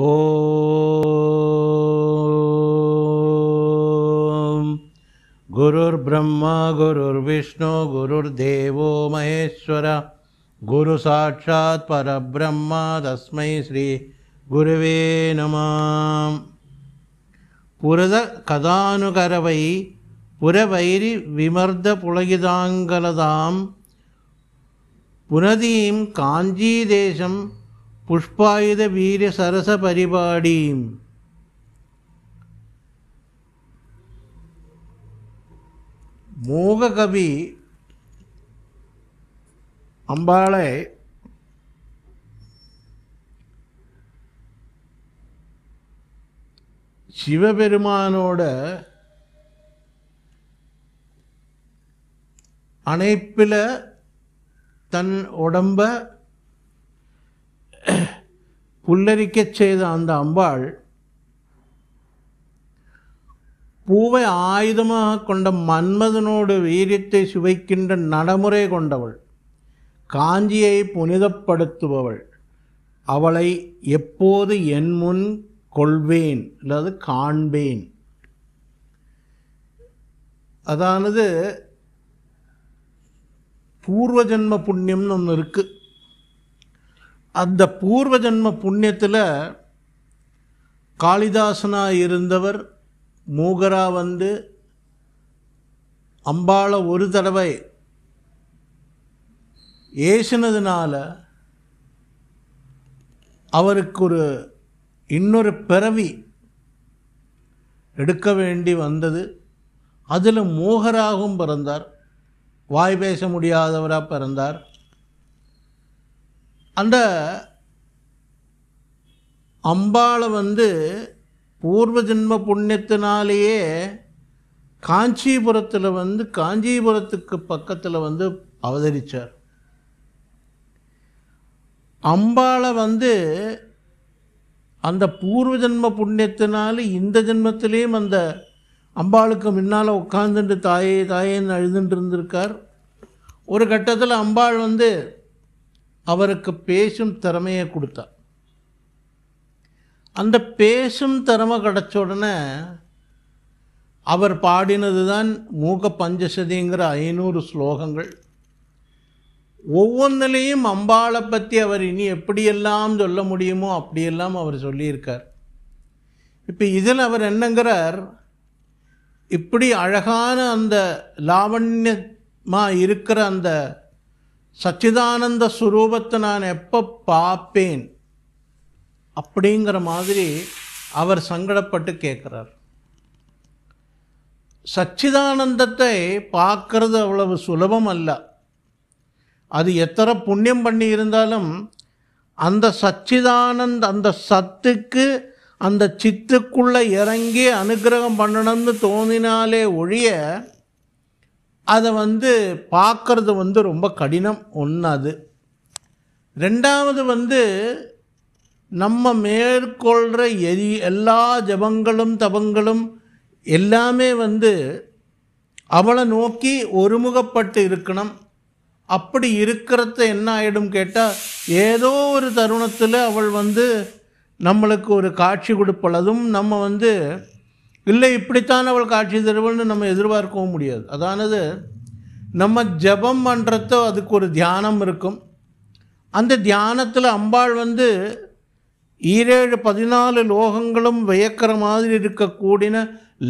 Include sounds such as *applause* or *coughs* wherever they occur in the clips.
ॐ गुरुर्ब्रह्मा गुरुर्विष्णु गुरुर्देवो महेश्वर गुरुसाक्षात् परब्रह्म तस्मै श्रीगुरुवे नमः புரத கதானுகரவை புறவைரி விமர்த புலகிதாங்கலதாம் புனதீம் காஞ்சி தேசம் പുഷ്പായുധ വീര്യ സരസ പരിപാടിയും മൂകകവി അമ്പാളെ ശിവപെരുമാനോട് അണയിപ്പിൽ തൻ ഉടമ്പ புல்லரிக்கச் *coughs* செய்த அந்த அம்பாள் பூவை ஆயுதமாக கொண்ட மன்மதனோடு வீரியத்தை சுவைக்கின்ற நடைமுறை கொண்டவள் காஞ்சியை புனிதப்படுத்துபவள் அவளை எப்போது என் முன் கொள்வேன் அல்லது காண்பேன் அதானது பூர்வஜன்ம புண்ணியம்னு ஒன்று இருக்குது அந்த பூர்வ ஜென்ம புண்ணியத்தில் காளிதாசனாக இருந்தவர் மூகரா வந்து அம்பாளை ஒரு தடவை ஏசினதுனால அவருக்கு ஒரு இன்னொரு பிறவி எடுக்க வேண்டி வந்தது அதில் மோகராகவும் பிறந்தார் வாய் பேச முடியாதவராக பிறந்தார் அந்த அம்பாளை வந்து பூர்வ ஜென்ம புண்ணியத்தினாலேயே காஞ்சிபுரத்தில் வந்து காஞ்சிபுரத்துக்கு பக்கத்தில் வந்து அவதரித்தார் அம்பாளை வந்து அந்த பூர்வ ஜென்ம புண்ணியத்தினால இந்த ஜென்மத்திலையும் அந்த அம்பாளுக்கு முன்னால் உட்காந்துட்டு தாயே தாயேன்னு அழுதுட்டு இருந்திருக்கார் ஒரு கட்டத்தில் அம்பாள் வந்து அவருக்கு பேசும் திறமையை கொடுத்தார் அந்த பேசும் திறமை கிடச்ச உடனே அவர் பாடினது தான் மூக பஞ்சசதிங்கிற ஐநூறு ஸ்லோகங்கள் ஒவ்வொன்றிலையும் அம்பாளை பற்றி அவர் இனி எப்படியெல்லாம் சொல்ல முடியுமோ அப்படியெல்லாம் அவர் சொல்லியிருக்கார் இப்போ இதில் அவர் என்னங்கிறார் இப்படி அழகான அந்த லாவண்யமாக இருக்கிற அந்த சச்சிதானந்த சுரூபத்தை நான் எப்போ பார்ப்பேன் அப்படிங்கிற மாதிரி அவர் சங்கடப்பட்டு கேட்குறார் சச்சிதானந்தத்தை பார்க்கறது அவ்வளவு சுலபம் அல்ல அது எத்தனை புண்ணியம் பண்ணி இருந்தாலும் அந்த சச்சிதானந்த அந்த சத்துக்கு அந்த சித்துக்குள்ளே இறங்கி அனுகிரகம் பண்ணணும்னு தோணினாலே ஒழிய அதை வந்து பார்க்குறது வந்து ரொம்ப கடினம் ஒன்று அது ரெண்டாவது வந்து நம்ம மேற்கொள்கிற எரி எல்லா ஜபங்களும் தபங்களும் எல்லாமே வந்து அவளை நோக்கி ஒருமுகப்பட்டு இருக்கணும் அப்படி இருக்கிறத என்ன ஆகிடும் கேட்டால் ஏதோ ஒரு தருணத்தில் அவள் வந்து நம்மளுக்கு ஒரு காட்சி கொடுப்பளதும் நம்ம வந்து இல்லை இப்படித்தான் அவள் காட்சி தருவள்னு நம்ம எதிர்பார்க்கவும் முடியாது அதானது நம்ம ஜபம் பண்ணுறதோ அதுக்கு ஒரு தியானம் இருக்கும் அந்த தியானத்தில் அம்பாள் வந்து ஈரேழு பதினாலு லோகங்களும் வியக்கிற மாதிரி இருக்கக்கூடிய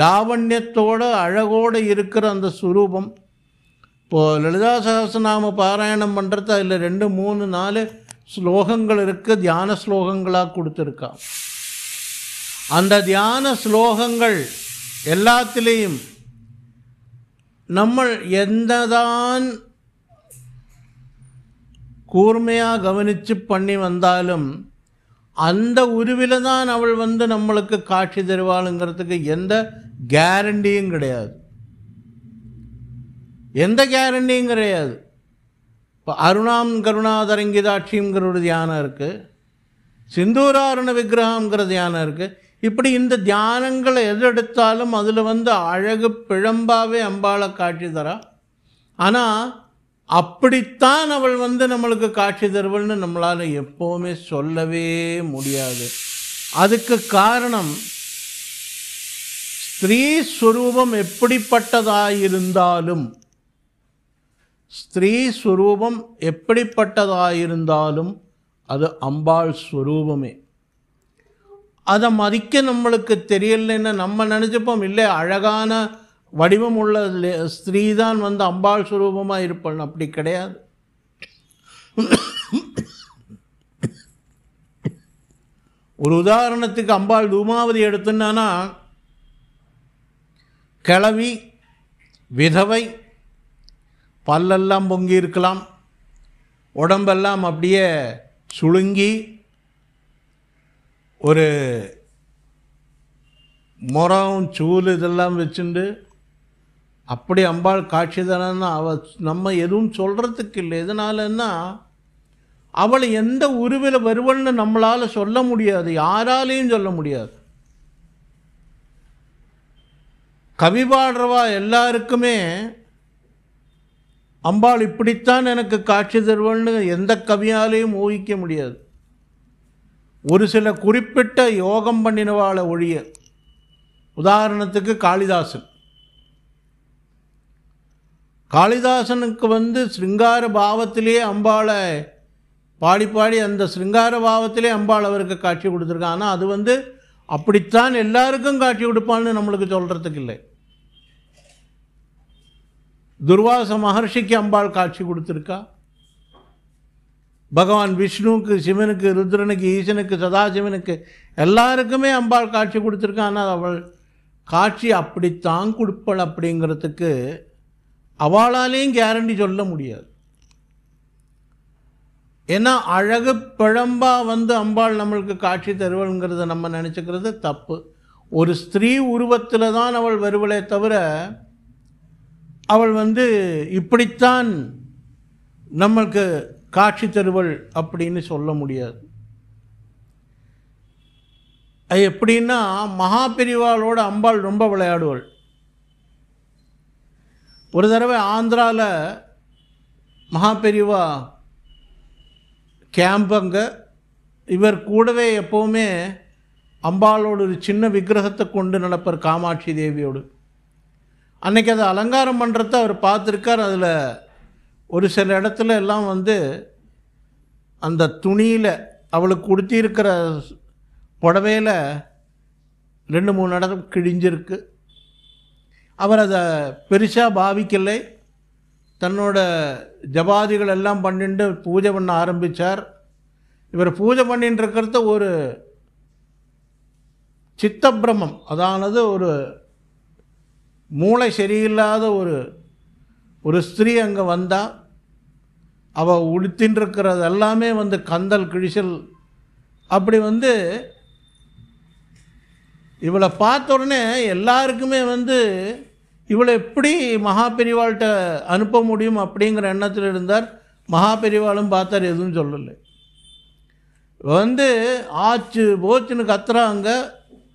லாவண்யத்தோடு அழகோடு இருக்கிற அந்த சுரூபம் இப்போது லலிதா சகசநாம பாராயணம் பண்ணுறது அதில் ரெண்டு மூணு நாலு ஸ்லோகங்கள் இருக்குது தியான ஸ்லோகங்களாக கொடுத்துருக்கான் அந்த தியான ஸ்லோகங்கள் எல்லாத்திலையும் நம்ம எந்ததான் கூர்மையாக கவனித்து பண்ணி வந்தாலும் அந்த உருவில் தான் அவள் வந்து நம்மளுக்கு காட்சி தருவாளுங்கிறதுக்கு எந்த கேரண்டியும் கிடையாது எந்த கேரண்டியும் கிடையாது இப்போ அருணாம் கருணாதரங்கிதாட்சிங்கிற ஒரு தியானம் இருக்குது சிந்தூராருண விக்கிரகங்கிற தியானம் இருக்குது இப்படி இந்த தியானங்களை எடுத்தாலும் அதில் வந்து அழகு பிழம்பாகவே அம்பாளை காட்சி தரா ஆனால் அப்படித்தான் அவள் வந்து நம்மளுக்கு காட்சி தருவள்னு நம்மளால் எப்போவுமே சொல்லவே முடியாது அதுக்கு காரணம் ஸ்திரீ சுரூபம் எப்படிப்பட்டதாயிருந்தாலும் ஸ்திரீ சுரூபம் எப்படிப்பட்டதாயிருந்தாலும் அது அம்பாள் ஸ்வரூபமே அதை மதிக்க நம்மளுக்கு தெரியலைன்னு நம்ம நினச்சிப்போம் இல்லை அழகான வடிவம் உள்ள ஸ்திரீ தான் வந்து அம்பாள் சுரூபமாக இருப்பான் அப்படி கிடையாது ஒரு உதாரணத்துக்கு அம்பாள் தூமாவதி எடுத்துனானா கிளவி விதவை பல்லெல்லாம் பொங்கி இருக்கலாம் உடம்பெல்லாம் அப்படியே சுழுங்கி ஒரு முறம் சூல் இதெல்லாம் வச்சுண்டு அப்படி அம்பாள் காட்சி தானா அவ நம்ம எதுவும் சொல்கிறதுக்கு இல்லை எதனாலன்னா அவள் எந்த உருவில் வருவன்னு நம்மளால் சொல்ல முடியாது யாராலையும் சொல்ல முடியாது கவி பாடுறவா எல்லாருக்குமே அம்பாள் இப்படித்தான் எனக்கு காட்சி தருவன்னு எந்த கவியாலையும் ஊகிக்க முடியாது ஒரு சில குறிப்பிட்ட யோகம் பண்ணினவாளை ஒழிய உதாரணத்துக்கு காளிதாசன் காளிதாசனுக்கு வந்து ஸ்ருங்கார பாவத்திலேயே அம்பாளை பாடி பாடி அந்த ஸ்ருங்கார பாவத்திலே அம்பாள் அவருக்கு காட்சி கொடுத்துருக்கான் ஆனால் அது வந்து அப்படித்தான் எல்லாருக்கும் காட்சி கொடுப்பான்னு நம்மளுக்கு சொல்கிறதுக்கு இல்லை துர்வாச மகர்ஷிக்கு அம்பாள் காட்சி கொடுத்துருக்கா பகவான் விஷ்ணுவுக்கு சிவனுக்கு ருத்ரனுக்கு ஈசனுக்கு சதாசிவனுக்கு எல்லாருக்குமே அம்பாள் காட்சி கொடுத்துருக்கான் ஆனால் அவள் காட்சி அப்படித்தான் கொடுப்பாள் அப்படிங்கிறதுக்கு அவளாலேயும் கேரண்டி சொல்ல முடியாது ஏன்னா அழகு பிழம்பா வந்து அம்பாள் நம்மளுக்கு காட்சி தருவள்ங்கிறத நம்ம நினச்சிக்கிறது தப்பு ஒரு ஸ்திரீ உருவத்தில் தான் அவள் வருவளே தவிர அவள் வந்து இப்படித்தான் நம்மளுக்கு காட்சி தருவல் அப்படின்னு சொல்ல முடியாது அது எப்படின்னா மகா பிரிவாளோட அம்பாள் ரொம்ப விளையாடுவள் ஒரு தடவை ஆந்திராவில் மகா பெரிவா கேம்ப் அங்கே இவர் கூடவே எப்போவுமே அம்பாளோட ஒரு சின்ன விக்கிரகத்தை கொண்டு நடப்பார் காமாட்சி தேவியோடு அன்றைக்கி அதை அலங்காரம் பண்ணுறத அவர் பார்த்துருக்கார் அதில் ஒரு சில இடத்துல எல்லாம் வந்து அந்த துணியில் அவளுக்கு கொடுத்திருக்கிற புடவையில் ரெண்டு மூணு இடம் கிழிஞ்சிருக்கு அவர் அதை பெருசாக பாவிக்கலை தன்னோட ஜபாதிகள் எல்லாம் பண்ணிட்டு பூஜை பண்ண ஆரம்பித்தார் இவர் பூஜை பண்ணிட்டு இருக்கிறத ஒரு சித்தப்பிரமம் அதானது ஒரு மூளை சரியில்லாத ஒரு ஒரு ஸ்திரீ அங்கே வந்தால் அவள் உடுத்தின்றிருக்கிறது எல்லாமே வந்து கந்தல் கிழிசல் அப்படி வந்து இவளை பார்த்த உடனே எல்லாருக்குமே வந்து இவளை எப்படி மகாபெரிவாள்கிட்ட அனுப்ப முடியும் அப்படிங்கிற எண்ணத்தில் இருந்தார் மகாபெரிவாளும் பார்த்தார் எதுவும் சொல்லலை வந்து ஆச்சு போச்சுன்னு கத்துறாங்க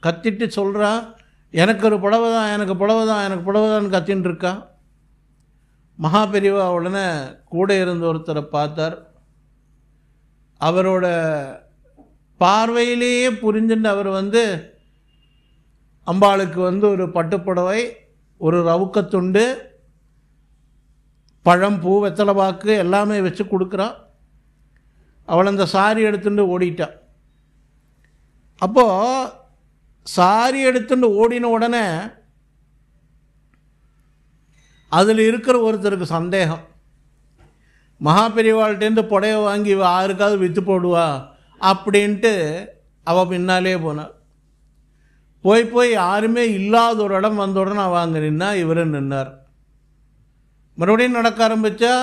கத்திட்டு சொல்கிறான் எனக்கு ஒரு புடவை தான் எனக்கு புடவை தான் எனக்கு புடவை தான் கத்தின்னு இருக்கான் மகாபெரிவா உடனே கூட இருந்த ஒருத்தரை பார்த்தார் அவரோட பார்வையிலேயே புரிஞ்சுட்டு அவர் வந்து அம்பாளுக்கு வந்து ஒரு பட்டுப்புடவை ஒரு ரவுக்கத்துண்டு பழம் பூ வெத்தலை பாக்கு எல்லாமே வச்சு கொடுக்குறான் அவள் அந்த சாரி எடுத்துட்டு ஓடிட்டான் அப்போது சாரி எடுத்துட்டு ஓடின உடனே அதில் இருக்கிற ஒருத்தருக்கு சந்தேகம் மகா பெரியவாள்கிட்டேருந்து புடவை வாங்கி யாருக்காவது விற்று போடுவா அப்படின்ட்டு அவள் பின்னாலே போனாள் போய் போய் யாருமே இல்லாத ஒரு இடம் வந்த உடனே அவள் அங்கே நின்னா இவரும் நின்னார் மறுபடியும் நடக்க ஆரம்பித்தா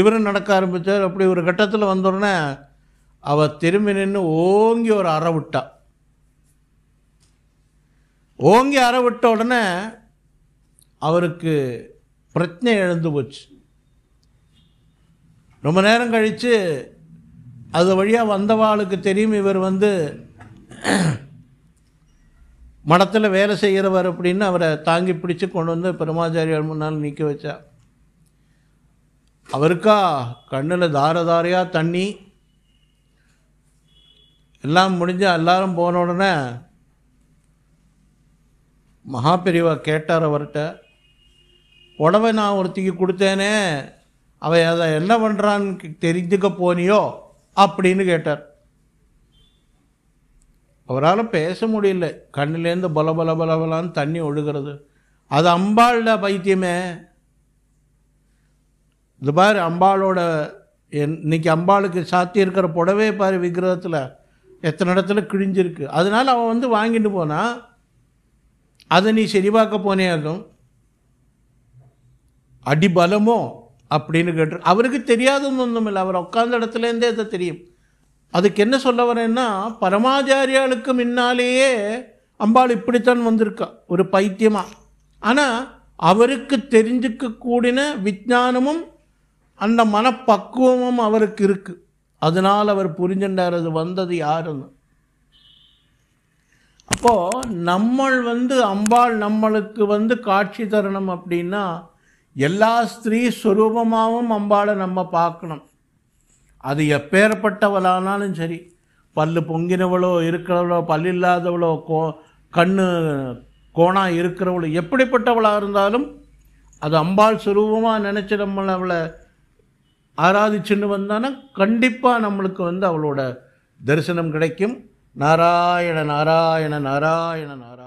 இவரும் நடக்க ஆரம்பித்தார் அப்படி ஒரு கட்டத்தில் வந்தோடனே அவள் திரும்பி நின்று ஓங்கி ஒரு அற விட்டா ஓங்கி அற விட்ட உடனே அவருக்கு பிரச்சனை எழுந்து போச்சு ரொம்ப நேரம் கழித்து அது வழியாக வந்தவாளுக்கு தெரியும் இவர் வந்து மடத்தில் வேலை செய்கிறவர் அப்படின்னு அவரை தாங்கி பிடிச்சி கொண்டு வந்து பெருமாச்சாரியார் முன்னால் நீக்க வச்சா அவருக்கா கண்ணில் தார தாரையாக தண்ணி எல்லாம் முடிஞ்சு எல்லாரும் போன உடனே மகாபெரிவா கேட்டார் அவர்கிட்ட புடவை நான் ஒருத்திக்கு கொடுத்தேனே அவள் அதை என்ன பண்ணுறான்னு தெரிஞ்சுக்க போனியோ அப்படின்னு கேட்டார் அவரால் பேச முடியல கண்ணிலேருந்து பல பல பலபலான்னு தண்ணி ஒழுகிறது அது அம்பாளோட பைத்தியமே இது பாரு அம்பாளோட என் இன்னைக்கு அம்பாளுக்கு சாத்தி இருக்கிற புடவே பாரு விக்கிரகத்தில் எத்தனை இடத்துல கிழிஞ்சிருக்கு அதனால் அவன் வந்து வாங்கிட்டு போனால் அதை நீ சரிபார்க்க போனே ஆகும் அடிபலமோ அப்படின்னு கேட்டு அவருக்கு தெரியாதுன்னு ஒன்றும் இல்லை அவர் உட்காந்த இடத்துலேருந்தே இதை தெரியும் அதுக்கு என்ன சொல்ல வரேன்னா பரமாச்சாரியாளுக்கு முன்னாலேயே அம்பாள் இப்படித்தான் வந்திருக்கா ஒரு பைத்தியமாக ஆனால் அவருக்கு தெரிஞ்சுக்க கூடின விஜானமும் அந்த மனப்பக்குவமும் அவருக்கு இருக்குது அதனால் அவர் புரிஞ்சுட்டார் அது வந்தது யாருன்னு அப்போது நம்மள் வந்து அம்பாள் நம்மளுக்கு வந்து காட்சி தரணும் அப்படின்னா எல்லா ஸ்திரீ ஸ்வரூபமாகவும் அம்பாளை நம்ம பார்க்கணும் அது எப்பேற்பட்டவளானாலும் சரி பல்லு பொங்கினவளோ இருக்கிறவளோ பல் இல்லாதவளோ கோ கண்ணு கோணாக இருக்கிறவளோ எப்படிப்பட்டவளாக இருந்தாலும் அது அம்பாள் சுரூபமாக நினச்சி நம்மளை அவளை ஆராதிச்சுன்னு வந்தானா கண்டிப்பாக நம்மளுக்கு வந்து அவளோட தரிசனம் கிடைக்கும் நாராயண நாராயண நாராயண நாராயண